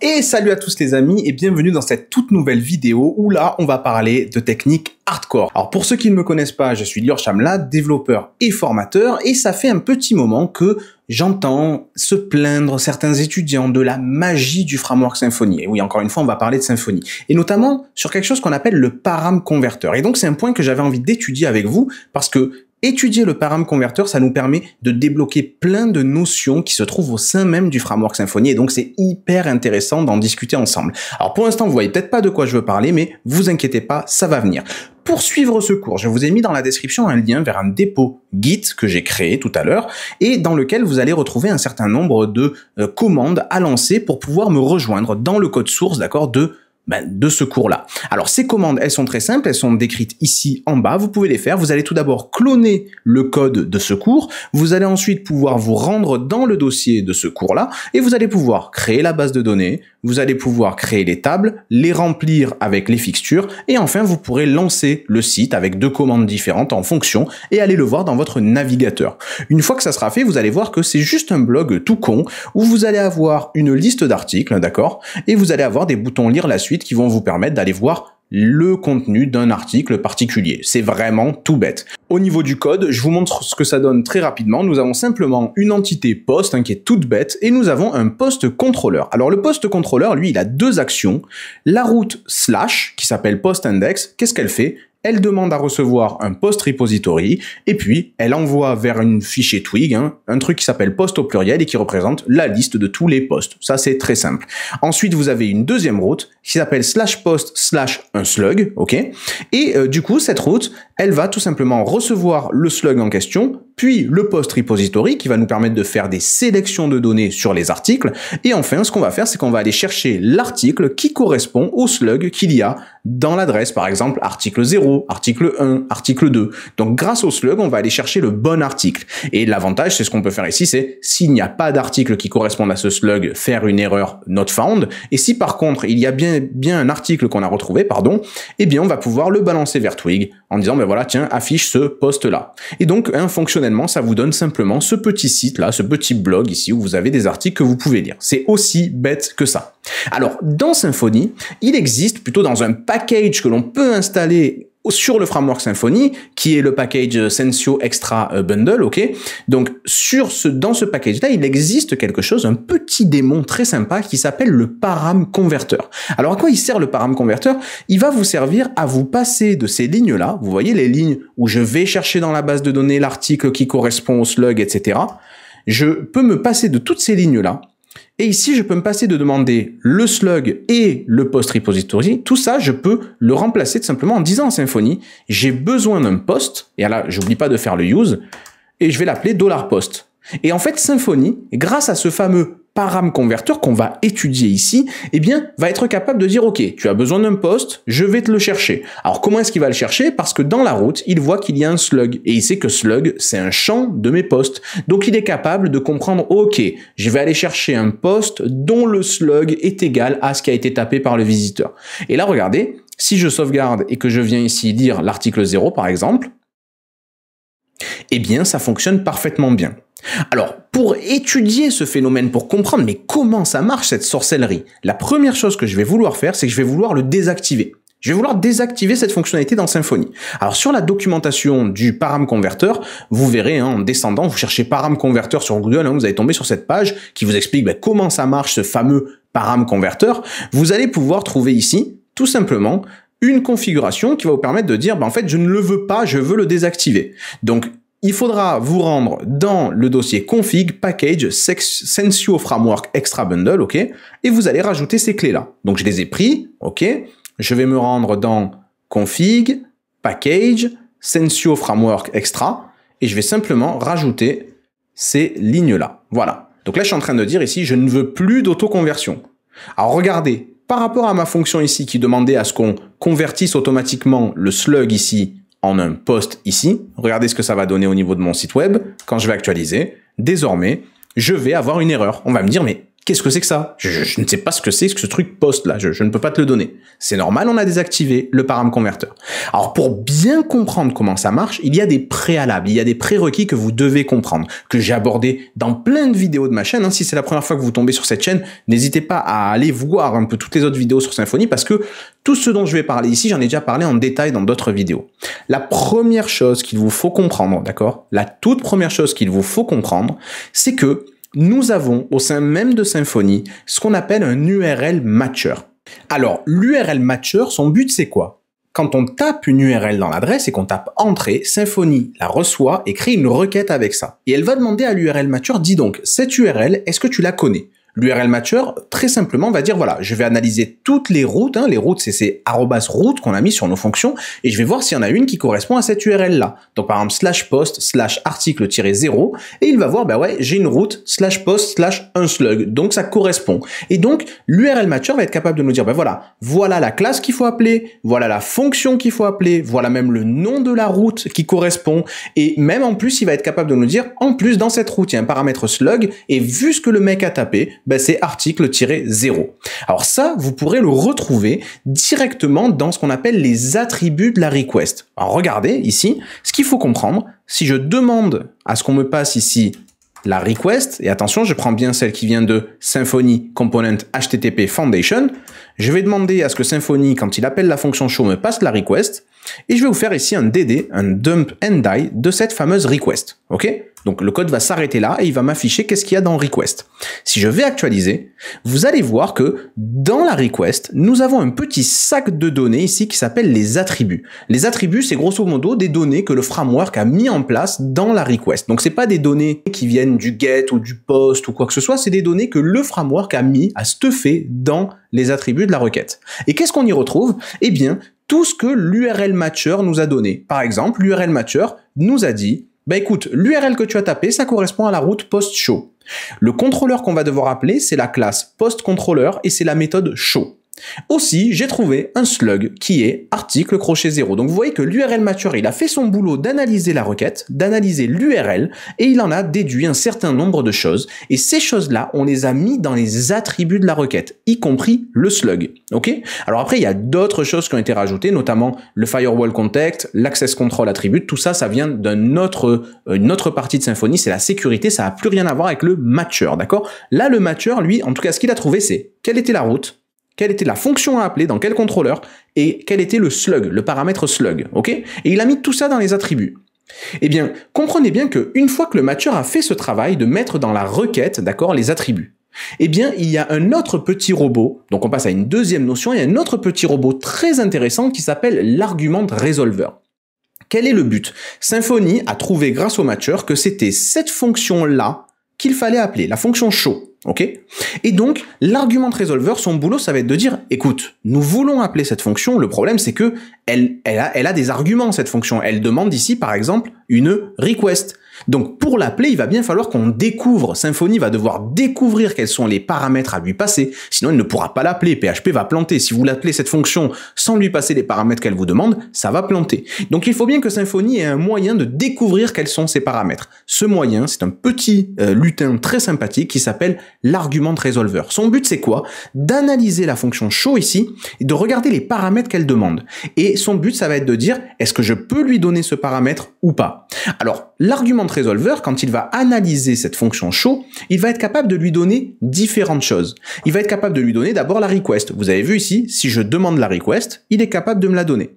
Et salut à tous les amis et bienvenue dans cette toute nouvelle vidéo où là on va parler de techniques hardcore. Alors pour ceux qui ne me connaissent pas, je suis Lior Chamla, développeur et formateur et ça fait un petit moment que j'entends se plaindre certains étudiants de la magie du framework Symfony. Et oui, encore une fois, on va parler de Symfony. Et notamment sur quelque chose qu'on appelle le param converteur Et donc c'est un point que j'avais envie d'étudier avec vous parce que Étudier le param converteur ça nous permet de débloquer plein de notions qui se trouvent au sein même du framework Symfony et donc c'est hyper intéressant d'en discuter ensemble. Alors pour l'instant, vous voyez peut-être pas de quoi je veux parler, mais vous inquiétez pas, ça va venir. Pour suivre ce cours, je vous ai mis dans la description un lien vers un dépôt Git que j'ai créé tout à l'heure et dans lequel vous allez retrouver un certain nombre de euh, commandes à lancer pour pouvoir me rejoindre dans le code source, d'accord, de ben, de ce cours-là. Alors ces commandes, elles sont très simples, elles sont décrites ici en bas, vous pouvez les faire. Vous allez tout d'abord cloner le code de ce cours, vous allez ensuite pouvoir vous rendre dans le dossier de ce cours-là, et vous allez pouvoir créer la base de données, vous allez pouvoir créer les tables, les remplir avec les fixtures, et enfin vous pourrez lancer le site avec deux commandes différentes en fonction, et aller le voir dans votre navigateur. Une fois que ça sera fait, vous allez voir que c'est juste un blog tout con, où vous allez avoir une liste d'articles, d'accord, et vous allez avoir des boutons lire la suite, qui vont vous permettre d'aller voir le contenu d'un article particulier. C'est vraiment tout bête. Au niveau du code, je vous montre ce que ça donne très rapidement. Nous avons simplement une entité post hein, qui est toute bête et nous avons un post contrôleur. Alors le post contrôleur, lui, il a deux actions. La route slash qui s'appelle post index, qu'est-ce qu'elle fait elle demande à recevoir un post repository, et puis elle envoie vers une fichier Twig hein, un truc qui s'appelle post au pluriel et qui représente la liste de tous les posts. Ça c'est très simple. Ensuite vous avez une deuxième route qui s'appelle slash post slash un slug, ok Et euh, du coup cette route, elle va tout simplement recevoir le slug en question, puis le post repository qui va nous permettre de faire des sélections de données sur les articles, et enfin ce qu'on va faire c'est qu'on va aller chercher l'article qui correspond au slug qu'il y a dans l'adresse, par exemple article 0, article 1, article 2. Donc grâce au slug on va aller chercher le bon article, et l'avantage c'est ce qu'on peut faire ici c'est s'il n'y a pas d'article qui correspond à ce slug, faire une erreur not found, et si par contre il y a bien, bien un article qu'on a retrouvé, pardon, eh bien on va pouvoir le balancer vers Twig en disant ben voilà tiens affiche ce post là. Et donc un fonctionnel ça vous donne simplement ce petit site là, ce petit blog ici où vous avez des articles que vous pouvez lire. C'est aussi bête que ça. Alors, dans Symfony, il existe plutôt dans un package que l'on peut installer sur le framework Symfony, qui est le package Sensio Extra euh, Bundle, ok Donc, sur ce, dans ce package-là, il existe quelque chose, un petit démon très sympa qui s'appelle le param converter. Alors, à quoi il sert le param converter Il va vous servir à vous passer de ces lignes-là, vous voyez les lignes où je vais chercher dans la base de données l'article qui correspond au slug, etc. Je peux me passer de toutes ces lignes-là, et ici, je peux me passer de demander le slug et le post repository. Tout ça, je peux le remplacer tout simplement en disant à Symfony, j'ai besoin d'un post, et là, j'oublie pas de faire le use, et je vais l'appeler $post. Et en fait, Symfony, grâce à ce fameux converteur qu'on va étudier ici, eh bien, va être capable de dire, OK, tu as besoin d'un poste, je vais te le chercher. Alors, comment est-ce qu'il va le chercher? Parce que dans la route, il voit qu'il y a un slug et il sait que slug, c'est un champ de mes postes. Donc, il est capable de comprendre, OK, je vais aller chercher un poste dont le slug est égal à ce qui a été tapé par le visiteur. Et là, regardez, si je sauvegarde et que je viens ici dire l'article 0, par exemple, eh bien, ça fonctionne parfaitement bien. Alors, pour étudier ce phénomène, pour comprendre mais comment ça marche cette sorcellerie, la première chose que je vais vouloir faire, c'est que je vais vouloir le désactiver. Je vais vouloir désactiver cette fonctionnalité dans Symfony. Alors sur la documentation du param converteur, vous verrez hein, en descendant, vous cherchez param converteur sur Google, hein, vous allez tomber sur cette page qui vous explique bah, comment ça marche ce fameux param converteur. Vous allez pouvoir trouver ici, tout simplement, une configuration qui va vous permettre de dire, bah, en fait, je ne le veux pas, je veux le désactiver. Donc il faudra vous rendre dans le dossier config package Sensio Framework Extra Bundle, ok Et vous allez rajouter ces clés-là. Donc je les ai pris, ok Je vais me rendre dans config package Sensio Framework Extra et je vais simplement rajouter ces lignes-là. Voilà. Donc là, je suis en train de dire ici, je ne veux plus d'autoconversion. Alors regardez, par rapport à ma fonction ici qui demandait à ce qu'on convertisse automatiquement le slug ici en un post ici. Regardez ce que ça va donner au niveau de mon site web. Quand je vais actualiser, désormais, je vais avoir une erreur. On va me dire, mais Qu'est-ce que c'est que ça je, ne sais pas ce que c'est que ce truc poste là, je, ne peux pas te le donner. C'est normal, on a désactivé le param converteur. Alors pour bien comprendre comment ça marche, il y a des préalables, il y a des prérequis que vous devez comprendre, que j'ai abordé dans plein de vidéos de ma chaîne. Hein, si c'est la première fois que vous tombez sur cette chaîne, n'hésitez pas à aller voir un peu toutes les autres vidéos sur Symfony parce que tout ce dont je vais parler ici, j'en ai déjà parlé en détail dans d'autres vidéos. La première chose qu'il vous faut comprendre, d'accord La toute première chose qu'il vous faut comprendre, c'est que nous avons au sein même de Symfony ce qu'on appelle un URL matcher. Alors, l'URL matcher, son but c'est quoi Quand on tape une URL dans l'adresse et qu'on tape entrée, Symfony la reçoit et crée une requête avec ça. Et elle va demander à l'URL matcher, dis donc, cette URL, est-ce que tu la connais L'URL Matcher, très simplement, va dire, voilà, je vais analyser toutes les routes. Hein. les routes, c'est ces arrobas routes qu'on a mis sur nos fonctions. Et je vais voir s'il y en a une qui correspond à cette URL-là. Donc, par exemple, slash post, slash article-0. Et il va voir, ben ouais, j'ai une route, slash post, slash un slug. Donc, ça correspond. Et donc, l'URL Matcher va être capable de nous dire, ben voilà, voilà la classe qu'il faut appeler, voilà la fonction qu'il faut appeler, voilà même le nom de la route qui correspond. Et même en plus, il va être capable de nous dire, en plus, dans cette route, il y a un paramètre slug. Et vu ce que le mec a tapé, ben c'est article-0. Alors ça, vous pourrez le retrouver directement dans ce qu'on appelle les attributs de la request. Alors regardez ici, ce qu'il faut comprendre, si je demande à ce qu'on me passe ici la request, et attention, je prends bien celle qui vient de Symfony Component HTTP Foundation, je vais demander à ce que Symfony, quand il appelle la fonction show, me passe la request, et je vais vous faire ici un DD, un dump and die de cette fameuse request. ok donc le code va s'arrêter là et il va m'afficher qu'est-ce qu'il y a dans request. Si je vais actualiser, vous allez voir que dans la request, nous avons un petit sac de données ici qui s'appelle les attributs. Les attributs, c'est grosso modo des données que le framework a mis en place dans la request. Donc c'est pas des données qui viennent du get ou du post ou quoi que ce soit, c'est des données que le framework a mis, à stuffer dans les attributs de la requête. Et qu'est-ce qu'on y retrouve Eh bien, tout ce que l'URL matcher nous a donné. Par exemple, l'URL matcher nous a dit bah écoute, l'URL que tu as tapé, ça correspond à la route post-show. Le contrôleur qu'on va devoir appeler, c'est la classe post-contrôleur et c'est la méthode show. Aussi, j'ai trouvé un slug qui est article crochet 0. Donc vous voyez que l'URL mature, il a fait son boulot d'analyser la requête, d'analyser l'URL, et il en a déduit un certain nombre de choses. Et ces choses-là, on les a mis dans les attributs de la requête, y compris le slug. Ok Alors après, il y a d'autres choses qui ont été rajoutées, notamment le firewall context, l'access control attribute. Tout ça, ça vient d'une autre, euh, autre partie de Symfony, c'est la sécurité. Ça n'a plus rien à voir avec le mature, d'accord Là, le mature, lui, en tout cas, ce qu'il a trouvé, c'est quelle était la route quelle était la fonction à appeler dans quel contrôleur et quel était le slug, le paramètre slug, ok Et il a mis tout ça dans les attributs. Eh bien, comprenez bien que une fois que le matcher a fait ce travail de mettre dans la requête, d'accord, les attributs, eh bien, il y a un autre petit robot, donc on passe à une deuxième notion, il y a un autre petit robot très intéressant qui s'appelle l'argument resolver. Quel est le but Symfony a trouvé grâce au matcher que c'était cette fonction-là qu'il fallait appeler, la fonction show ok Et donc, l'argument de résolveur, son boulot, ça va être de dire, écoute, nous voulons appeler cette fonction, le problème c'est que elle, a, elle a des arguments, cette fonction. Elle demande ici, par exemple, une request. Donc pour l'appeler, il va bien falloir qu'on découvre. Symfony va devoir découvrir quels sont les paramètres à lui passer, sinon il ne pourra pas l'appeler. PHP va planter. Si vous l'appelez cette fonction sans lui passer les paramètres qu'elle vous demande, ça va planter. Donc il faut bien que Symfony ait un moyen de découvrir quels sont ces paramètres. Ce moyen, c'est un petit euh, lutin très sympathique qui s'appelle l'argument resolver. Son but c'est quoi D'analyser la fonction show ici et de regarder les paramètres qu'elle demande. Et son but ça va être de dire est-ce que je peux lui donner ce paramètre ou pas. Alors l'argument résolveur, quand il va analyser cette fonction show, il va être capable de lui donner différentes choses. Il va être capable de lui donner d'abord la request. Vous avez vu ici, si je demande la request, il est capable de me la donner.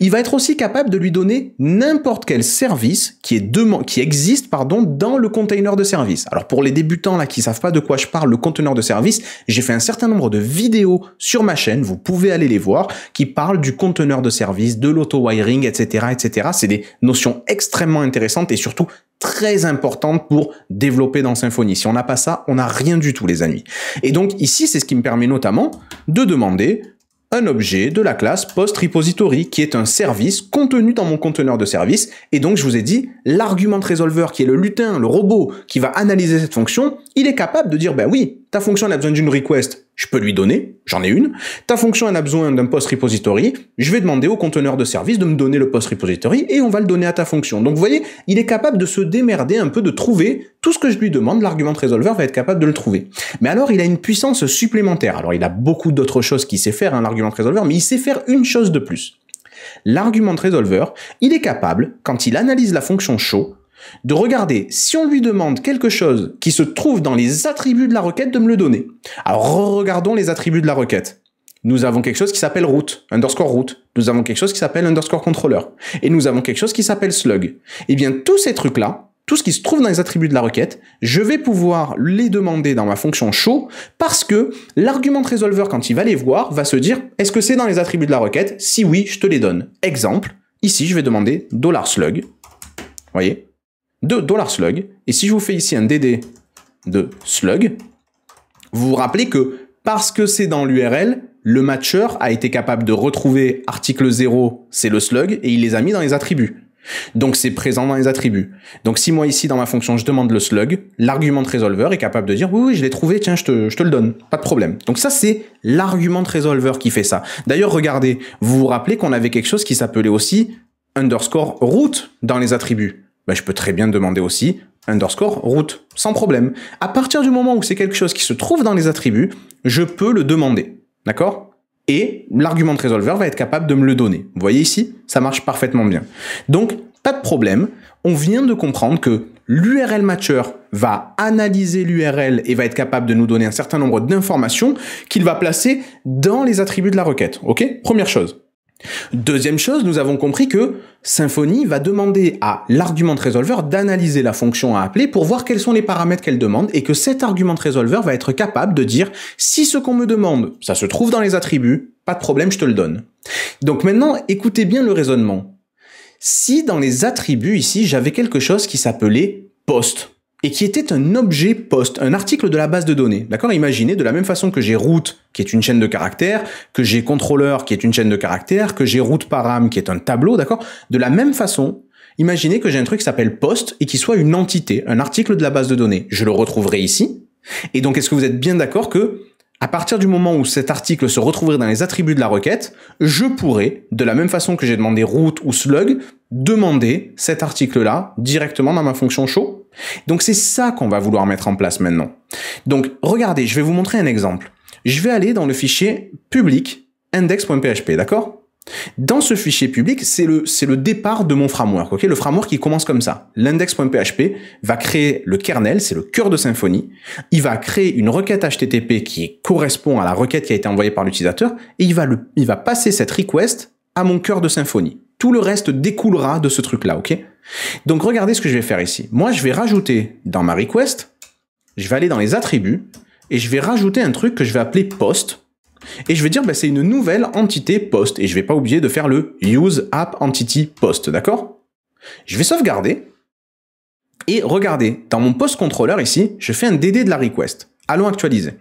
Il va être aussi capable de lui donner n'importe quel service qui, est qui existe pardon, dans le container de service. Alors pour les débutants là qui savent pas de quoi je parle, le conteneur de service, j'ai fait un certain nombre de vidéos sur ma chaîne, vous pouvez aller les voir, qui parlent du conteneur de service, de l'auto-wiring, etc. etc. C'est des notions extrêmement intéressantes et surtout très importante pour développer dans Symfony. Si on n'a pas ça, on n'a rien du tout, les amis. Et donc ici, c'est ce qui me permet notamment de demander un objet de la classe post repository qui est un service contenu dans mon conteneur de service. Et donc, je vous ai dit, l'argument de résolveur qui est le lutin, le robot qui va analyser cette fonction, il est capable de dire, ben oui, ta fonction, elle a besoin d'une request. Je peux lui donner. J'en ai une. Ta fonction, elle a besoin d'un post repository. Je vais demander au conteneur de service de me donner le post repository et on va le donner à ta fonction. Donc, vous voyez, il est capable de se démerder un peu, de trouver tout ce que je lui demande. L'argument resolver va être capable de le trouver. Mais alors, il a une puissance supplémentaire. Alors, il a beaucoup d'autres choses qu'il sait faire, un hein, argument l'argument resolver, mais il sait faire une chose de plus. L'argument resolver, il est capable, quand il analyse la fonction show, de regarder si on lui demande quelque chose qui se trouve dans les attributs de la requête, de me le donner. Alors regardons les attributs de la requête. Nous avons quelque chose qui s'appelle root, underscore root. Nous avons quelque chose qui s'appelle underscore controller. Et nous avons quelque chose qui s'appelle slug. Et eh bien, tous ces trucs-là, tout ce qui se trouve dans les attributs de la requête, je vais pouvoir les demander dans ma fonction show parce que l'argument résolveur, quand il va les voir, va se dire est-ce que c'est dans les attributs de la requête Si oui, je te les donne. Exemple, ici, je vais demander $slug. Vous voyez de $slug. Et si je vous fais ici un DD de slug, vous vous rappelez que parce que c'est dans l'URL, le matcher a été capable de retrouver article 0, c'est le slug, et il les a mis dans les attributs. Donc c'est présent dans les attributs. Donc si moi ici dans ma fonction je demande le slug, l'argument resolver est capable de dire oui oui je l'ai trouvé, tiens je te, je te, le donne, pas de problème. Donc ça c'est l'argument resolver qui fait ça. D'ailleurs regardez, vous vous rappelez qu'on avait quelque chose qui s'appelait aussi underscore root dans les attributs. Bah, je peux très bien demander aussi underscore route, sans problème. À partir du moment où c'est quelque chose qui se trouve dans les attributs, je peux le demander. D'accord Et l'argument de resolver va être capable de me le donner. Vous voyez ici, ça marche parfaitement bien. Donc, pas de problème, on vient de comprendre que l'URL matcher va analyser l'URL et va être capable de nous donner un certain nombre d'informations qu'il va placer dans les attributs de la requête. OK Première chose. Deuxième chose, nous avons compris que Symfony va demander à l'argument résolveur d'analyser la fonction à appeler pour voir quels sont les paramètres qu'elle demande et que cet argument résolveur va être capable de dire si ce qu'on me demande, ça se trouve dans les attributs, pas de problème, je te le donne. Donc maintenant, écoutez bien le raisonnement. Si dans les attributs ici, j'avais quelque chose qui s'appelait post, et qui était un objet post, un article de la base de données. D'accord Imaginez de la même façon que j'ai route, qui est une chaîne de caractères, que j'ai contrôleur, qui est une chaîne de caractères, que j'ai route param, qui est un tableau, d'accord De la même façon, imaginez que j'ai un truc qui s'appelle post et qui soit une entité, un article de la base de données. Je le retrouverai ici. Et donc, est-ce que vous êtes bien d'accord que à partir du moment où cet article se retrouverait dans les attributs de la requête, je pourrais, de la même façon que j'ai demandé route ou slug, demander cet article-là directement dans ma fonction show donc c'est ça qu'on va vouloir mettre en place maintenant. Donc regardez, je vais vous montrer un exemple. Je vais aller dans le fichier public index.php, d'accord dans ce fichier public, c'est le, départ de mon framework. ok le framework, qui commence comme ça. L'index.php va créer le kernel, c'est le cœur de Symfony. Il va créer une requête HTTP qui correspond à la requête qui a été envoyée par l'utilisateur et il va, il va passer cette request à mon cœur de Symfony. Tout le reste découlera de ce truc-là, ok Donc regardez ce que je vais faire ici. Moi, je vais rajouter dans ma request, je vais aller dans les attributs, et je vais rajouter un truc que je vais appeler post, et je vais dire, bah, c'est une nouvelle entité post, et je vais pas oublier de faire le use app entity post, d'accord Je vais sauvegarder, et regardez, dans mon post controller ici, je fais un DD de la request. Allons actualiser.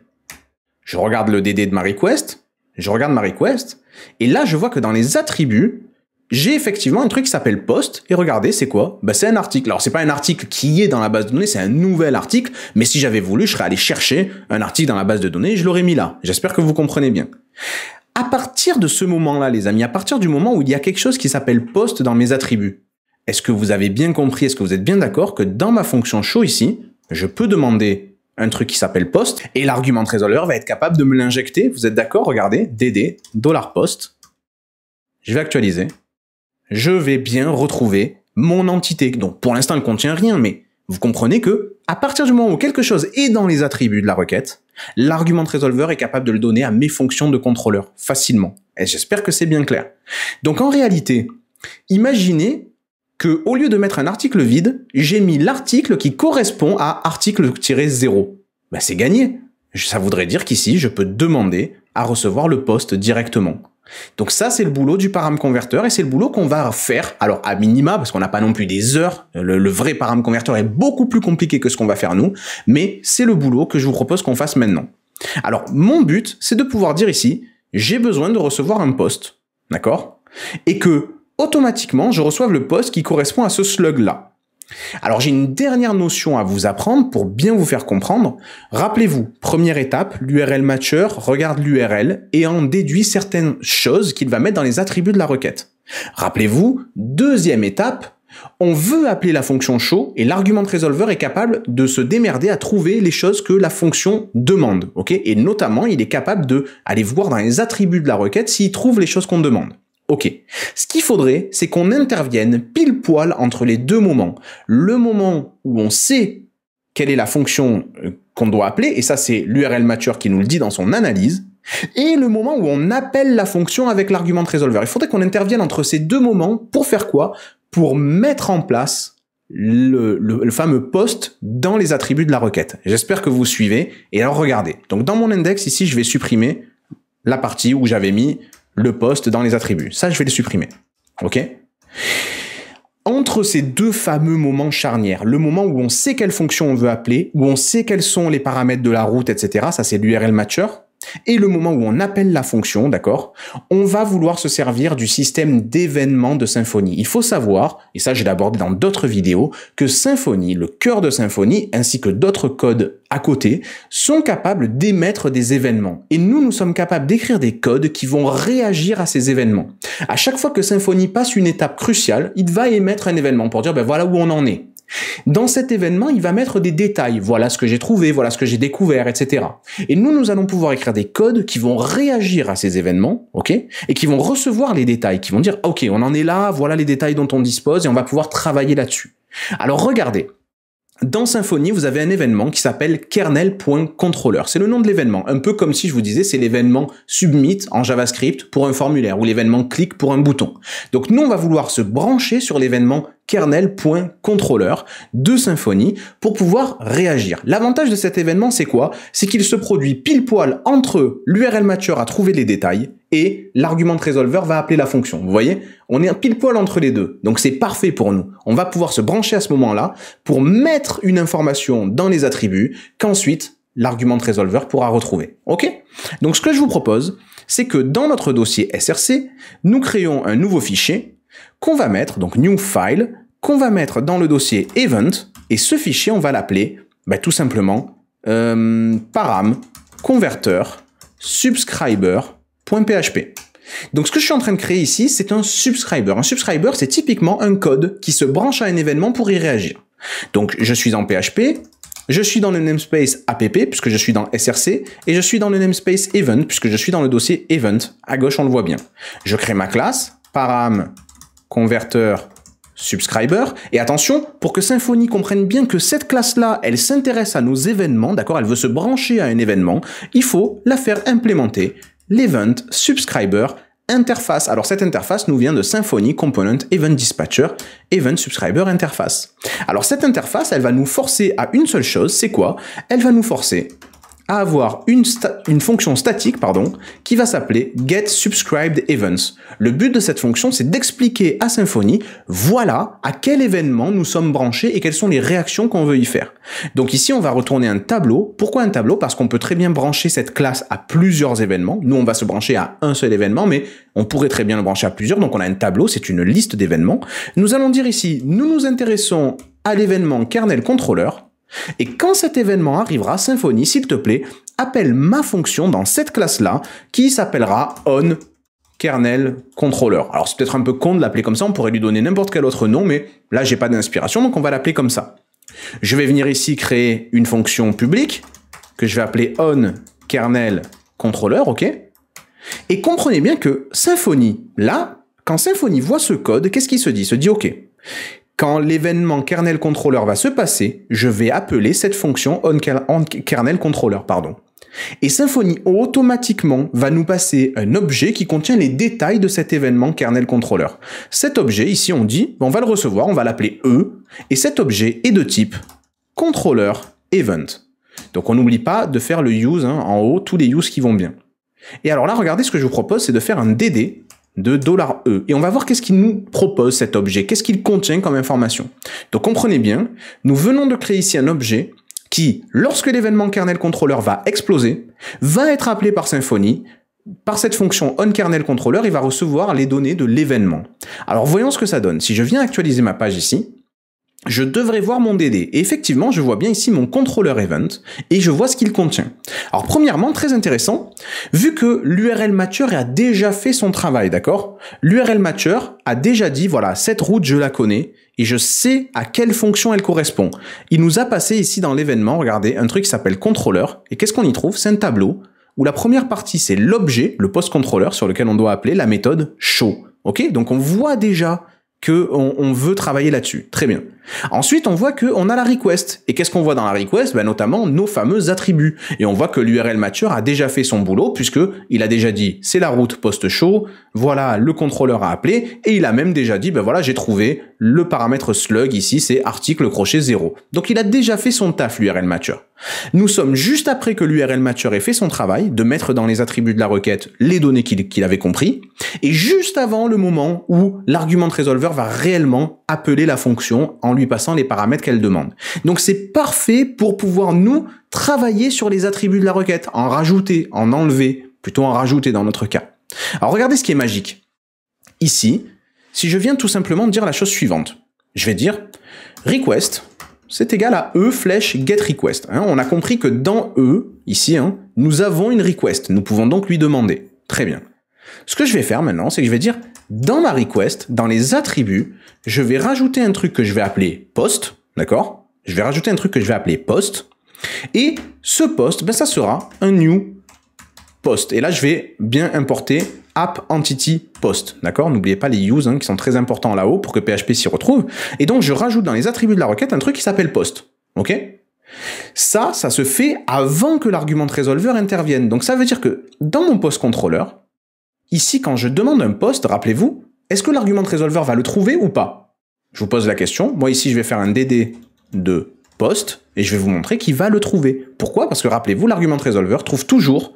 Je regarde le DD de ma request, je regarde ma request, et là je vois que dans les attributs, j'ai effectivement un truc qui s'appelle post, et regardez, c'est quoi bah, C'est un article. Alors, c'est pas un article qui est dans la base de données, c'est un nouvel article, mais si j'avais voulu, je serais allé chercher un article dans la base de données et je l'aurais mis là. J'espère que vous comprenez bien. À partir de ce moment-là, les amis, à partir du moment où il y a quelque chose qui s'appelle post dans mes attributs, est-ce que vous avez bien compris, est-ce que vous êtes bien d'accord que dans ma fonction show ici, je peux demander un truc qui s'appelle post et l'argument résolveur va être capable de me l'injecter. Vous êtes d'accord Regardez, dd $post. Je vais actualiser je vais bien retrouver mon entité. Donc pour l'instant, elle ne contient rien, mais vous comprenez que à partir du moment où quelque chose est dans les attributs de la requête, l'argument resolver est capable de le donner à mes fonctions de contrôleur facilement. Et j'espère que c'est bien clair. Donc en réalité, imaginez que au lieu de mettre un article vide, j'ai mis l'article qui correspond à article-0. Ben, c'est gagné. Ça voudrait dire qu'ici, je peux demander à recevoir le poste directement. Donc ça, c'est le boulot du param converteur et c'est le boulot qu'on va faire, alors à minima, parce qu'on n'a pas non plus des heures, le, vrai param converteur est beaucoup plus compliqué que ce qu'on va faire nous, mais c'est le boulot que je vous propose qu'on fasse maintenant. Alors mon but, c'est de pouvoir dire ici, j'ai besoin de recevoir un poste, d'accord Et que automatiquement, je reçoive le poste qui correspond à ce slug-là. Alors j'ai une dernière notion à vous apprendre pour bien vous faire comprendre. Rappelez-vous, première étape, l'URL matcher regarde l'URL et en déduit certaines choses qu'il va mettre dans les attributs de la requête. Rappelez-vous, deuxième étape, on veut appeler la fonction show et l'argument resolver est capable de se démerder à trouver les choses que la fonction demande, Et notamment, il est capable d'aller voir dans les attributs de la requête s'il trouve les choses qu'on demande. Ok. Ce qu'il faudrait, c'est qu'on intervienne pile poil entre les deux moments. Le moment où on sait quelle est la fonction euh, qu'on doit appeler, et ça c'est l'URL mature qui nous le dit dans son analyse, et le moment où on appelle la fonction avec l'argument resolver. Il faudrait qu'on intervienne entre ces deux moments pour faire quoi Pour mettre en place le, fameux post dans les attributs de la requête. J'espère que vous suivez. Et alors regardez. Donc dans mon index ici, je vais supprimer la partie où j'avais mis le poste dans les attributs. Ça, je vais le supprimer. OK entre ces deux fameux moments charnières, le moment où on sait quelle fonction on veut appeler, où on sait quels sont les paramètres de la route, etc., ça c'est l'URL matcher, et le moment où on appelle la fonction, d'accord, on va vouloir se servir du système d'événements de Symfony. Il faut savoir, et ça j'ai abordé dans d'autres vidéos, que Symfony, le cœur de Symfony, ainsi que d'autres codes à côté, sont capables d'émettre des événements. Et nous, nous sommes capables d'écrire des codes qui vont réagir à ces événements. À chaque fois que Symfony passe une étape cruciale, il va émettre un événement pour dire, ben voilà où on en est. Dans cet événement, il va mettre des détails. Voilà ce que j'ai trouvé, voilà ce que j'ai découvert, etc. Et nous, nous allons pouvoir écrire des codes qui vont réagir à ces événements, ok, et qui vont recevoir les détails, qui vont dire, ok, on en est là, voilà les détails dont on dispose, et on va pouvoir travailler là-dessus. Alors regardez. Dans Symfony, vous avez un événement qui s'appelle kernel.controller. C'est le nom de l'événement. Un peu comme si je vous disais, c'est l'événement submit en JavaScript pour un formulaire ou l'événement click pour un bouton. Donc nous, on va vouloir se brancher sur l'événement kernel.controller de Symfony pour pouvoir réagir. L'avantage de cet événement, c'est quoi C'est qu'il se produit pile poil entre l'URL matcher à trouver les détails et l'argument resolver va appeler la fonction. Vous voyez, on est pile poil entre les deux. Donc c'est parfait pour nous. On va pouvoir se brancher à ce moment-là pour mettre une information dans les attributs qu'ensuite l'argument resolver pourra retrouver. OK Donc ce que je vous propose, c'est que dans notre dossier SRC, nous créons un nouveau fichier qu'on va mettre, donc new file, qu'on va mettre dans le dossier event, et ce fichier, on va l'appeler bah, tout simplement euh, param converter subscriber.php. Donc ce que je suis en train de créer ici, c'est un subscriber. Un subscriber, c'est typiquement un code qui se branche à un événement pour y réagir. Donc je suis en PHP, je suis dans le namespace app puisque je suis dans src et je suis dans le namespace event puisque je suis dans le dossier event. À gauche, on le voit bien. Je crée ma classe param Subscriber Et attention, pour que Symfony comprenne bien que cette classe-là, elle s'intéresse à nos événements, d'accord Elle veut se brancher à un événement, il faut la faire implémenter l'event subscriber interface. Alors cette interface nous vient de Symfony Component Event Dispatcher Event Subscriber Interface. Alors cette interface, elle va nous forcer à une seule chose, c'est quoi Elle va nous forcer à avoir une, une fonction statique pardon, qui va s'appeler getSubscribedEvents. Le but de cette fonction, c'est d'expliquer à Symfony, voilà à quel événement nous sommes branchés et quelles sont les réactions qu'on veut y faire. Donc ici, on va retourner un tableau. Pourquoi un tableau Parce qu'on peut très bien brancher cette classe à plusieurs événements. Nous, on va se brancher à un seul événement, mais on pourrait très bien le brancher à plusieurs. Donc on a un tableau, c'est une liste d'événements. Nous allons dire ici, nous nous intéressons à l'événement kernel controller et quand cet événement arrivera, Symfony, s'il te plaît, appelle ma fonction dans cette classe-là, qui s'appellera on kernel controller. Alors c'est peut-être un peu con de l'appeler comme ça, on pourrait lui donner n'importe quel autre nom, mais là j'ai pas d'inspiration, donc on va l'appeler comme ça. Je vais venir ici créer une fonction publique, que je vais appeler on kernel ok Et comprenez bien que Symfony, là, quand Symfony voit ce code, qu'est-ce qu'il se dit Il se dit, ok, quand l'événement kernel controller va se passer, je vais appeler cette fonction on controller Pardon. Et Symfony automatiquement va nous passer un objet qui contient les détails de cet événement kernel controller. Cet objet, ici on dit, on va le recevoir, on va l'appeler E, et cet objet est de type controller event. Donc on n'oublie pas de faire le use hein, en haut, tous les use qui vont bien. Et alors là, regardez ce que je vous propose, c'est de faire un DD de $E. Et on va voir qu'est-ce qu'il nous propose cet objet, qu'est-ce qu'il contient comme information. Donc comprenez bien, nous venons de créer ici un objet qui, lorsque l'événement kernel controller va exploser, va être appelé par Symfony. Par cette fonction controller il va recevoir les données de l'événement. Alors voyons ce que ça donne. Si je viens actualiser ma page ici, je devrais voir mon DD. Et effectivement, je vois bien ici mon contrôleur event et je vois ce qu'il contient. Alors premièrement, très intéressant, vu que l'URL mature a déjà fait son travail, d'accord L'URL Mature a déjà dit, voilà, cette route, je la connais et je sais à quelle fonction elle correspond. Il nous a passé ici dans l'événement, regardez, un truc qui s'appelle contrôleur. Et qu'est-ce qu'on y trouve C'est un tableau où la première partie, c'est l'objet, le post-contrôleur sur lequel on doit appeler la méthode show. Ok Donc on voit déjà que on veut travailler là-dessus. Très bien. Ensuite, on voit qu'on a la request. Et qu'est-ce qu'on voit dans la request ben, Notamment nos fameux attributs. Et on voit que l'URL matcher a déjà fait son boulot, puisque il a déjà dit c'est la route post-show, voilà, le contrôleur a appelé, et il a même déjà dit, ben voilà, j'ai trouvé le paramètre slug ici, c'est article crochet 0. Donc il a déjà fait son taf, l'URL matcher. Nous sommes juste après que l'URL matcher ait fait son travail de mettre dans les attributs de la requête les données qu'il avait compris, et juste avant le moment où l'argument de resolver va réellement appeler la fonction en lui passant les paramètres qu'elle demande. Donc c'est parfait pour pouvoir nous travailler sur les attributs de la requête, en rajouter, en enlever, plutôt en rajouter dans notre cas. Alors regardez ce qui est magique. Ici, si je viens tout simplement dire la chose suivante, je vais dire request, c'est égal à e flèche get request. Hein. on a compris que dans e, ici, hein, nous avons une request. Nous pouvons donc lui demander. Très bien. Ce que je vais faire maintenant, c'est que je vais dire dans ma request, dans les attributs, je vais rajouter un truc que je vais appeler post, d'accord Je vais rajouter un truc que je vais appeler post. Et ce post, ben, ça sera un new post. Et là, je vais bien importer app entity post. D'accord N'oubliez pas les use hein, qui sont très importants là-haut pour que PHP s'y retrouve. Et donc, je rajoute dans les attributs de la requête un truc qui s'appelle post. OK Ça, ça se fait avant que l'argument resolver intervienne. Donc, ça veut dire que dans mon post controller, Ici, quand je demande un poste, rappelez-vous, est-ce que l'argument de résolveur va le trouver ou pas Je vous pose la question. Moi, ici, je vais faire un DD de poste et je vais vous montrer qu'il va le trouver. Pourquoi Parce que rappelez-vous, l'argument de trouve toujours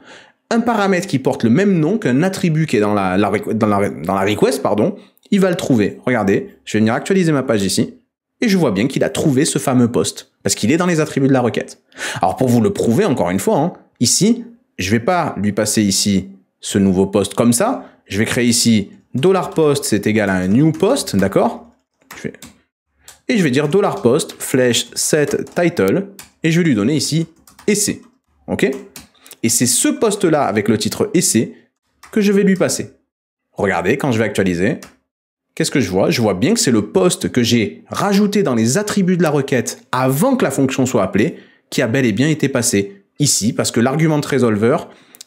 un paramètre qui porte le même nom qu'un attribut qui est dans la, dans la, request, pardon, il va le trouver. Regardez, je vais venir actualiser ma page ici, et je vois bien qu'il a trouvé ce fameux poste, parce qu'il est dans les attributs de la requête. Alors pour vous le prouver, encore une fois, hein, ici, je vais pas lui passer ici ce nouveau poste comme ça. Je vais créer ici $post, c'est égal à un new post, d'accord Et je vais dire $post, flèche set title, et je vais lui donner ici essai, ok Et c'est ce poste-là avec le titre essai que je vais lui passer. Regardez, quand je vais actualiser, qu'est-ce que je vois Je vois bien que c'est le poste que j'ai rajouté dans les attributs de la requête avant que la fonction soit appelée qui a bel et bien été passé ici, parce que l'argument de resolver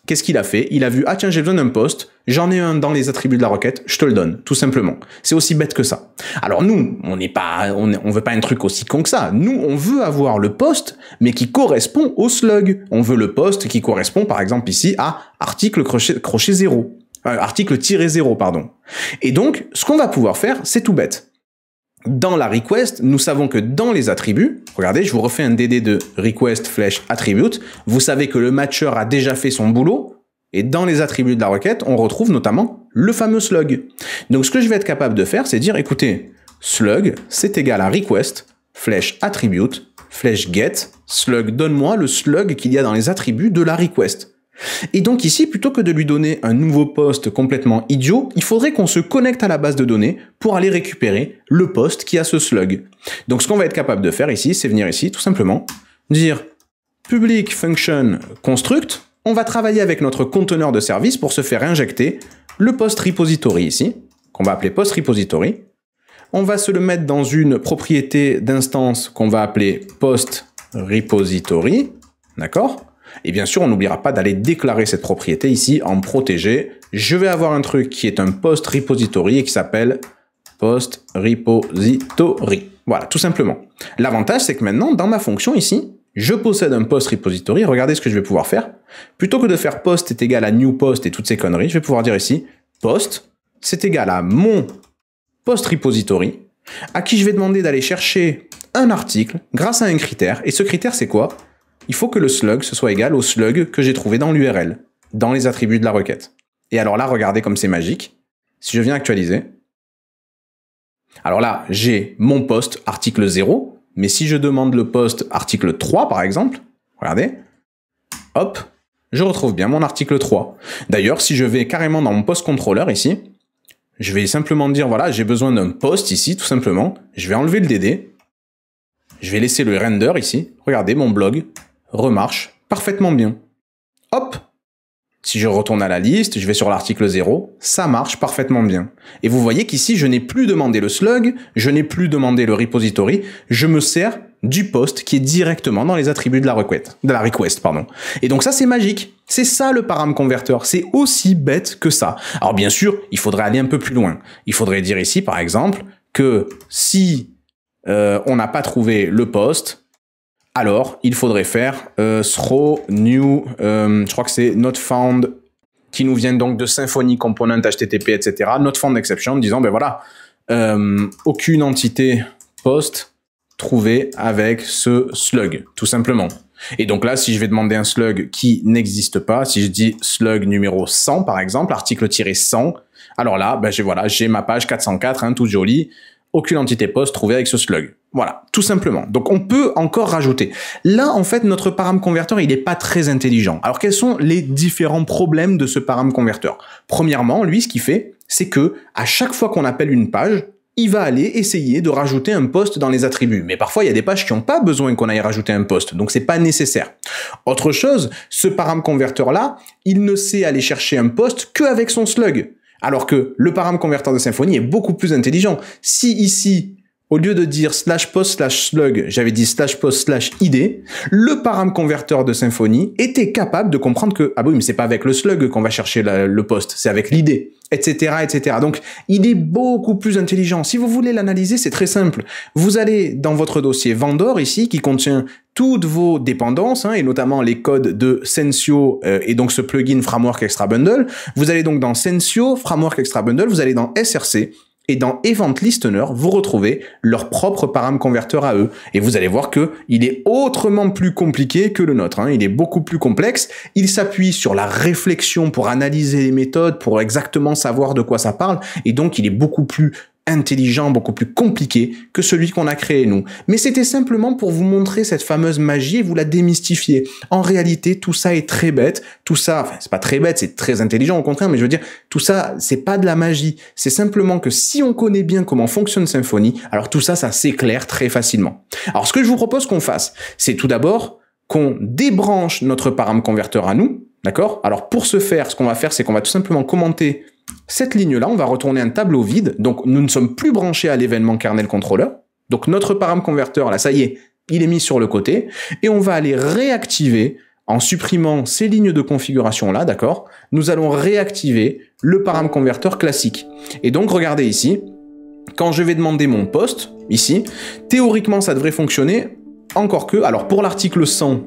Qu'est-ce qu'il a fait Il a vu, ah tiens, j'ai besoin d'un poste, j'en ai un dans les attributs de la requête, je te le donne, tout simplement. C'est aussi bête que ça. Alors nous, on n'est pas, on, veut pas un truc aussi con que ça. Nous, on veut avoir le poste, mais qui correspond au slug. On veut le poste qui correspond, par exemple ici, à article crochet, crochet 0. Euh, article tiré 0, pardon. Et donc, ce qu'on va pouvoir faire, c'est tout bête dans la request, nous savons que dans les attributs, regardez, je vous refais un DD de request flash attribute, vous savez que le matcher a déjà fait son boulot, et dans les attributs de la requête, on retrouve notamment le fameux slug. Donc ce que je vais être capable de faire, c'est dire, écoutez, slug, c'est égal à request, flash attribute, flash get, slug, donne-moi le slug qu'il y a dans les attributs de la request. Et donc ici, plutôt que de lui donner un nouveau poste complètement idiot, il faudrait qu'on se connecte à la base de données pour aller récupérer le poste qui a ce slug. Donc ce qu'on va être capable de faire ici, c'est venir ici, tout simplement, dire public function construct, on va travailler avec notre conteneur de service pour se faire injecter le post repository ici, qu'on va appeler post repository. On va se le mettre dans une propriété d'instance qu'on va appeler post repository, d'accord et bien sûr, on n'oubliera pas d'aller déclarer cette propriété ici en protéger. Je vais avoir un truc qui est un post repository et qui s'appelle post repository. Voilà, tout simplement. L'avantage, c'est que maintenant, dans ma fonction ici, je possède un post repository. Regardez ce que je vais pouvoir faire. Plutôt que de faire post est égal à new post et toutes ces conneries, je vais pouvoir dire ici post, c'est égal à mon post repository à qui je vais demander d'aller chercher un article grâce à un critère. Et ce critère, c'est quoi il faut que le slug soit égal au slug que j'ai trouvé dans l'URL, dans les attributs de la requête. Et alors là, regardez comme c'est magique. Si je viens actualiser, alors là, j'ai mon post article 0, mais si je demande le post article 3 par exemple, regardez, hop, je retrouve bien mon article 3. D'ailleurs, si je vais carrément dans mon post contrôleur ici, je vais simplement dire voilà, j'ai besoin d'un post ici tout simplement, je vais enlever le DD, je vais laisser le render ici, regardez mon blog, remarche parfaitement bien. Hop Si je retourne à la liste, je vais sur l'article 0, ça marche parfaitement bien. Et vous voyez qu'ici, je n'ai plus demandé le slug, je n'ai plus demandé le repository, je me sers du poste qui est directement dans les attributs de la requête, de la request, pardon. Et donc ça, c'est magique. C'est ça le param converteur. C'est aussi bête que ça. Alors bien sûr, il faudrait aller un peu plus loin. Il faudrait dire ici, par exemple, que si euh, on n'a pas trouvé le poste, alors il faudrait faire throw euh, new, euh, je crois que c'est not found, qui nous vient donc de Symfony Component HTTP, etc. Not found exception, disant ben voilà, euh, aucune entité post trouvée avec ce slug, tout simplement. Et donc là, si je vais demander un slug qui n'existe pas, si je dis slug numéro 100 par exemple, article-100, alors là, ben j'ai voilà, j'ai ma page 404, hein, toute jolie, aucune entité post trouvée avec ce slug. Voilà, tout simplement. Donc on peut encore rajouter. Là, en fait, notre param converteur, il n'est pas très intelligent. Alors quels sont les différents problèmes de ce param converteur Premièrement, lui, ce qu'il fait, c'est que à chaque fois qu'on appelle une page, il va aller essayer de rajouter un poste dans les attributs. Mais parfois, il y a des pages qui n'ont pas besoin qu'on aille rajouter un poste, donc c'est pas nécessaire. Autre chose, ce param converteur-là, il ne sait aller chercher un poste qu'avec son slug. Alors que le param converteur de Symfony est beaucoup plus intelligent. Si ici, au lieu de dire slash post slash slug, j'avais dit slash post slash id, le param converteur de Symfony était capable de comprendre que, ah oui, mais c'est pas avec le slug qu'on va chercher le post, c'est avec l'idée, etc., etc. Donc, il est beaucoup plus intelligent. Si vous voulez l'analyser, c'est très simple. Vous allez dans votre dossier Vendor ici, qui contient toutes vos dépendances, hein, et notamment les codes de Sensio euh, et donc ce plugin Framework Extra Bundle. Vous allez donc dans Sensio, Framework Extra Bundle, vous allez dans SRC, et dans Event Listener, vous retrouvez leur propre param converteur à eux. Et vous allez voir que il est autrement plus compliqué que le nôtre. Hein. Il est beaucoup plus complexe. Il s'appuie sur la réflexion pour analyser les méthodes, pour exactement savoir de quoi ça parle. Et donc, il est beaucoup plus intelligent, beaucoup plus compliqué que celui qu'on a créé nous. Mais c'était simplement pour vous montrer cette fameuse magie et vous la démystifier. En réalité, tout ça est très bête, tout ça, enfin c'est pas très bête, c'est très intelligent au contraire, mais je veux dire, tout ça, c'est pas de la magie. C'est simplement que si on connaît bien comment fonctionne Symfony, alors tout ça, ça s'éclaire très facilement. Alors ce que je vous propose qu'on fasse, c'est tout d'abord qu'on débranche notre param converteur à nous, d'accord Alors pour ce faire, ce qu'on va faire, c'est qu'on va tout simplement commenter cette ligne-là, on va retourner un tableau vide, donc nous ne sommes plus branchés à l'événement kernel controller donc notre param converteur, là, ça y est, il est mis sur le côté, et on va aller réactiver, en supprimant ces lignes de configuration là, d'accord, nous allons réactiver le param converteur classique. Et donc, regardez ici, quand je vais demander mon poste, ici, théoriquement, ça devrait fonctionner, encore que, alors pour l'article 100,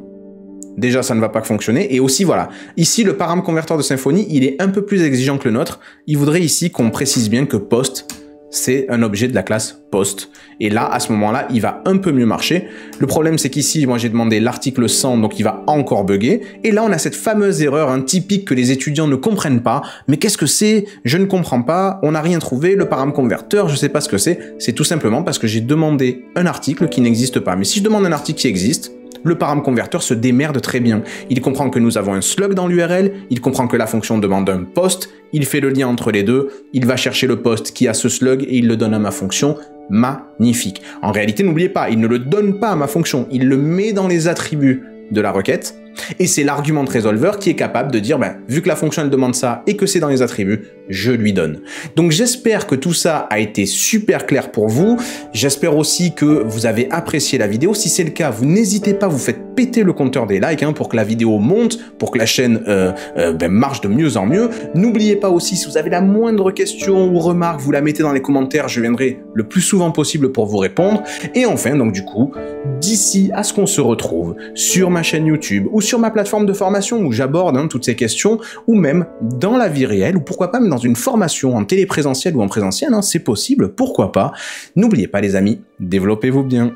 déjà ça ne va pas fonctionner. Et aussi voilà, ici le param converteur de Symfony, il est un peu plus exigeant que le nôtre. Il voudrait ici qu'on précise bien que post c'est un objet de la classe post. Et là, à ce moment-là, il va un peu mieux marcher. Le problème, c'est qu'ici, moi, j'ai demandé l'article 100, donc il va encore bugger. Et là, on a cette fameuse erreur un hein, typique que les étudiants ne comprennent pas. Mais qu'est-ce que c'est Je ne comprends pas. On n'a rien trouvé. Le param converteur, je ne sais pas ce que c'est. C'est tout simplement parce que j'ai demandé un article qui n'existe pas. Mais si je demande un article qui existe, le param-converteur se démerde très bien. Il comprend que nous avons un slug dans l'URL, il comprend que la fonction demande un post, il fait le lien entre les deux, il va chercher le post qui a ce slug et il le donne à ma fonction. Magnifique. En réalité, n'oubliez pas, il ne le donne pas à ma fonction, il le met dans les attributs de la requête et c'est l'argument de Resolver qui est capable de dire, ben, vu que la fonction elle demande ça et que c'est dans les attributs, je lui donne. Donc j'espère que tout ça a été super clair pour vous. J'espère aussi que vous avez apprécié la vidéo. Si c'est le cas, vous n'hésitez pas, vous faites péter le compteur des likes hein, pour que la vidéo monte, pour que la chaîne euh, euh, ben, marche de mieux en mieux. N'oubliez pas aussi, si vous avez la moindre question ou remarque, vous la mettez dans les commentaires, je viendrai le plus souvent possible pour vous répondre. Et enfin, donc du coup, d'ici à ce qu'on se retrouve sur ma chaîne YouTube ou sur ma plateforme de formation où j'aborde hein, toutes ces questions, ou même dans la vie réelle, ou pourquoi pas même dans une formation en téléprésentiel ou en présentiel, hein, c'est possible, pourquoi pas. N'oubliez pas les amis, développez-vous bien.